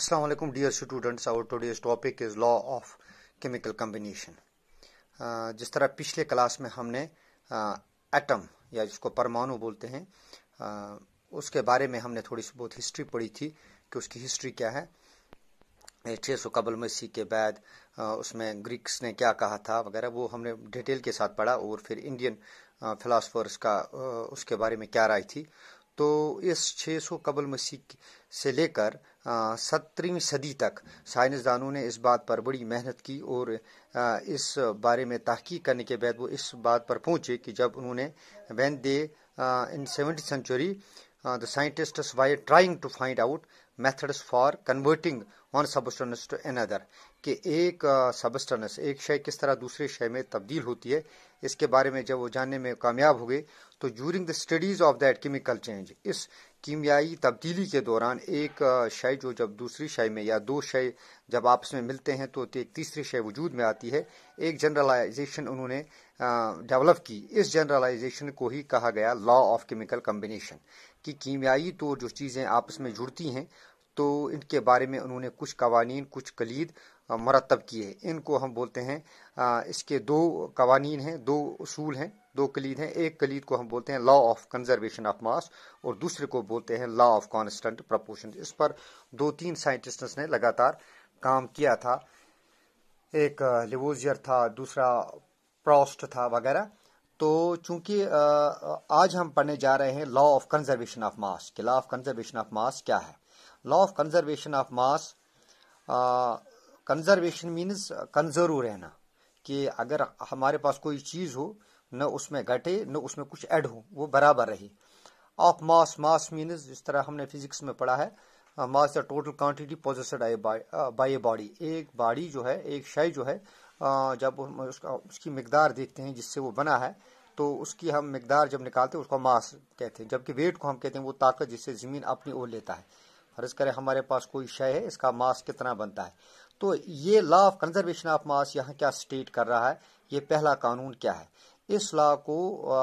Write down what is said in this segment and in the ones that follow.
Aslam dear students our our today's topic is law of chemical combination uh, जिस तरह पिछले class में हमने एटम uh, या जिसको परमाणु बोलते हैं uh, उसके बारे में हमने थोड़ी सी बहुत हिस्ट्री पढ़ी थी कि उसकी हिस्ट्री क्या है छः सौ कबल मसीह के बाद uh, उसमें ग्रीक्स ने क्या कहा था वगैरह वो हमने डिटेल के साथ पढ़ा और फिर इंडियन फिलासफर्स uh, का उसके बारे में क्या राय थी तो इस छः सौ कबल मसीह से लेकर सत्रहवीं सदी तक साइंसदानों ने इस बात पर बड़ी मेहनत की और इस बारे में तहकीक करने के बाद वो इस बात पर पहुंचे कि जब उन्होंने when they in seventy century the scientist why trying to find out methods for converting one substance to another कि एक सबस्टनस एक शय किस तरह दूसरे शय में तब्दील होती है इसके बारे में जब वो जानने में कामयाब हो गए तो during the studies of that chemical change इस कीमियाई तब्दीली के दौरान एक शय जो जब दूसरी शय में या दो शय जब आपस में मिलते हैं तो एक तीसरी शय वजूद में आती है एक जनरलाइजेशन उन्होंने डेवलप की इस जनरलाइजेशन को ही कहा गया लॉ ऑफ केमिकल कम्बिनेशन कि कीमियाई तो जो चीज़ें आपस में जुड़ती हैं तो इनके बारे में उन्होंने कुछ कवानीन कुछ कलीद मरतब किए इनको हम बोलते हैं इसके दो कवानी हैं दो असूल हैं दो कलीद हैं एक कलीद को हम बोलते हैं law of conservation of mass और दूसरे को बोलते हैं लॉ ऑफ कॉन्स्टेंट प्रपोर्शन इस पर दो तीन साइंटिस्ट्स ने लगातार काम किया था एक लिवोजियर था दूसरा प्रोस्ट था वगैरह तो चूंकि आज हम पढ़ने जा रहे हैं law of conservation of mass law of conservation of mass क्या है law of conservation of mass conservation means conserve रहना कि अगर हमारे पास कोई चीज़ हो न उसमें घटे न उसमें कुछ ऐड हो वो बराबर रहे ऑफ मास मास मीन्स जिस तरह हमने फिजिक्स में पढ़ा है mass the total quantity possessed by a body एक बॉडी जो है एक शय जो है uh, जब उसका उसकी मकदार देखते हैं जिससे वो बना है तो उसकी हम मकदार जब निकालते हैं उसको मास कहते हैं जबकि वेट को हम कहते हैं वो ताकत जिससे ज़मीन अपनी ओर लेता है फर्ज करें हमारे पास कोई शय है इसका मास कितना बनता है तो ये law of conservation of mass यहाँ क्या स्टेट कर रहा है ये पहला कानून क्या है इस लॉ को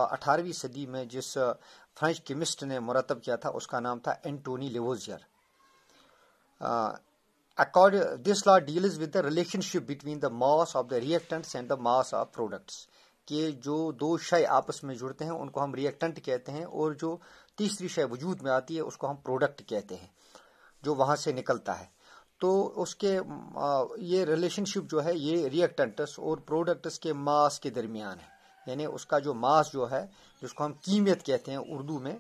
अठारहवीं सदी में जिस फ्रेंच केमिस्ट ने मुरतब किया था उसका नाम था Antoine Lavoisier accord this law deals with the relationship between the mass of the reactants and the mass of products कि जो दो शय आपस में जुड़ते हैं उनको हम रिएक्टेंट कहते हैं और जो तीसरी शय वजूद में आती है उसको हम प्रोडक्ट कहते हैं जो वहाँ से निकलता है तो उसके ये रिलेशनशिप जो है ये रिएक्टेंट्स और प्रोडक्ट्स के मास के दरमियान है यानी उसका जो मास जो है जिसको हम कीमियत कहते हैं उर्दू में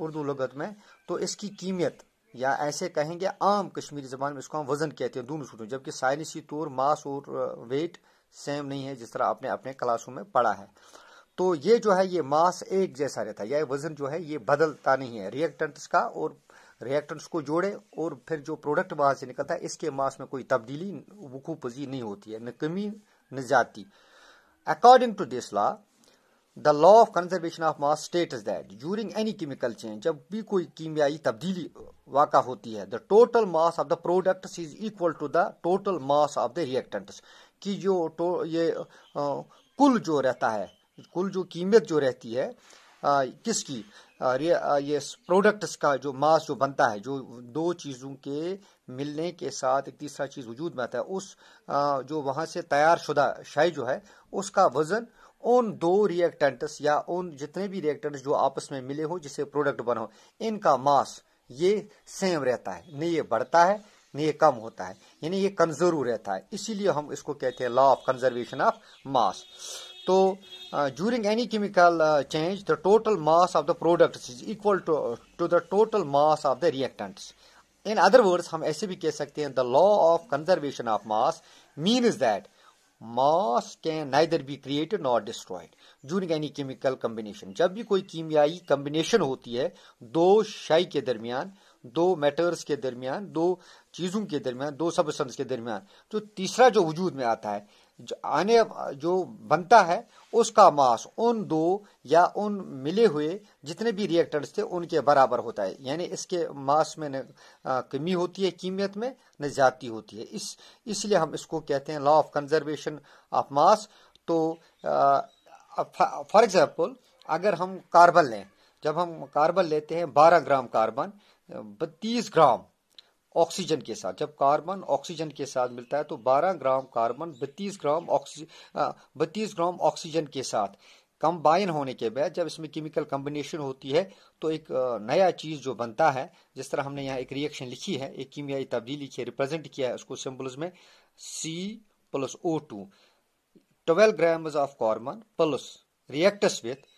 उर्दू लगत में तो इसकी कीमियत या ऐसे कहेंगे आम कश्मीरी जबान में इसको हम वजन कहते हैं दोनों सूटों जबकि साइनसी तौर मास और वेट सेम नहीं है जिस तरह आपने अपने क्लासों में पढ़ा है तो ये जो है ये मास एक जैसा रहता है या वजन जो है ये बदलता नहीं है रिएक्टेंट्स का और रिएक्टेंट्स को जोड़े और फिर जो प्रोडक्ट बाहर से निकलता है इसके मास में कोई तब्दीली वकू पजी नहीं होती है न कमी न जाती according to this law the law of conservation of mass state is that during any chemical change जब भी कोई कीमियाई तब्दीली वाक़ होती है the total mass of the product is equal to the total mass of the reactants कि जो तो ये आ, कुल जो रहता है कुल जो कीमत जो रहती है किसकी ये प्रोडक्ट्स का जो मास जो बनता है जो दो चीज़ों के मिलने के साथ एक तीसरा चीज़ वजूद में आता है उस जो वहाँ से तैयार शुदा शय जो है उसका वज़न उन दो रिएक्टेंट्स या उन जितने भी रिएक्टेंट्स जो आपस में मिले हो जिसे प्रोडक्ट बनो इनका मास ये सेम रहता है नहीं ये बढ़ता है न ये कम होता है यानी ये कंजर्व रहता है इसीलिए हम इसको कहते हैं law of conservation of mass तो Uh, during any chemical uh, change, the total mass of the products is equal to, to the total mass of the reactants. In other words, हम ऐसे भी कह सकते हैं the law of conservation of mass means that mass can neither be created not destroyed during any chemical combination जब भी कोई कीमियाई combination होती है दो शाई के दरमियान दो मैटर्स के दरमियान दो चीज़ों के दरमियान दो सबस्टेंस के दरमियान जो तो तीसरा जो वजूद में आता है आने जो बनता है उसका मास उन दो या उन मिले हुए जितने भी रिएक्टर्स थे उनके बराबर होता है यानी इसके मास में न कमी होती है कीमियत में न ज्यादा होती है इस इसलिए हम इसको कहते हैं law of conservation of mass तो फॉर एग्जाम्पल अगर हम कार्बन लें जब हम कार्बन लेते हैं बारह ग्राम कार्बन बत्तीस ग्राम ऑक्सीजन के साथ जब कार्बन ऑक्सीजन के साथ मिलता है तो 12 ग्राम कार्बन 32 ग्राम ऑक्सीजन हाँ, बत्तीस ग्राम ऑक्सीजन के साथ कंबाइन होने के बाद जब इसमें केमिकल कम्बिनेशन होती है तो एक नया चीज़ जो बनता है जिस तरह हमने यहाँ एक रिएक्शन लिखी है एक कीमियाई तब्दीली की रिप्रेजेंट किया है उसको सिम्बल्स में C plus O two twelve gram of carbon plus reacts with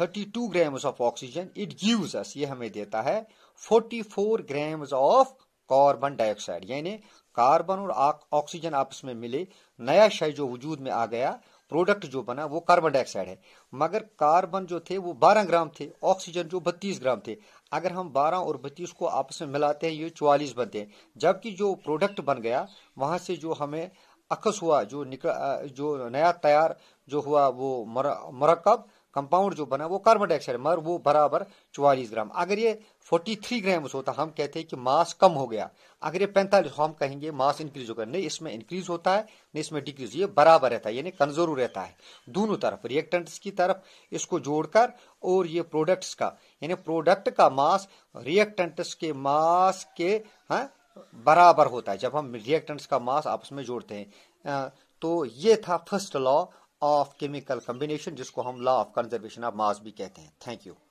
thirty two grams of oxygen it gives us ये हमें देता है forty four grams of carbon dioxide यानी कार्बन और ऑक्सीजन आपस में मिले नया शय जो वजूद में आ गया प्रोडक्ट जो बना वो कार्बन डाइऑक्साइड है मगर कार्बन जो थे वो 12 ग्राम थे ऑक्सीजन जो 32 ग्राम थे अगर हम 12 और 32 को आपस में मिलाते हैं ये 44 बनते हैं जबकि जो प्रोडक्ट बन गया वहां से जो हमें अकस हुआ जो निकला जो नया तैयार जो हुआ वो मरकब कंपाउंड जो बना वो कार्बन डाइऑक्साइड मगर वो बराबर चौवालीस ग्राम अगर ये फोर्टी थ्री ग्राम होता हम कहते हैं कि मास कम हो गया अगर ये पैंतालीस तो हम कहेंगे मास इंक्रीज होगा नहीं इसमें इंक्रीज होता है नहीं इसमें डिक्रीज ये बराबर रहता है यानी कमजोर रहता है दोनों तरफ रिएक्टेंट्स की तरफ इसको जोड़कर और ये प्रोडक्ट्स का यानी प्रोडक्ट का मास रिएक्टेंट्स के मास के हाँ, बराबर होता है जब हम रिएक्टेंट्स का मास आपस में जोड़ते हैं तो ये था first law of chemical combination जिसको हम law of conservation of mass भी कहते हैं थैंक यू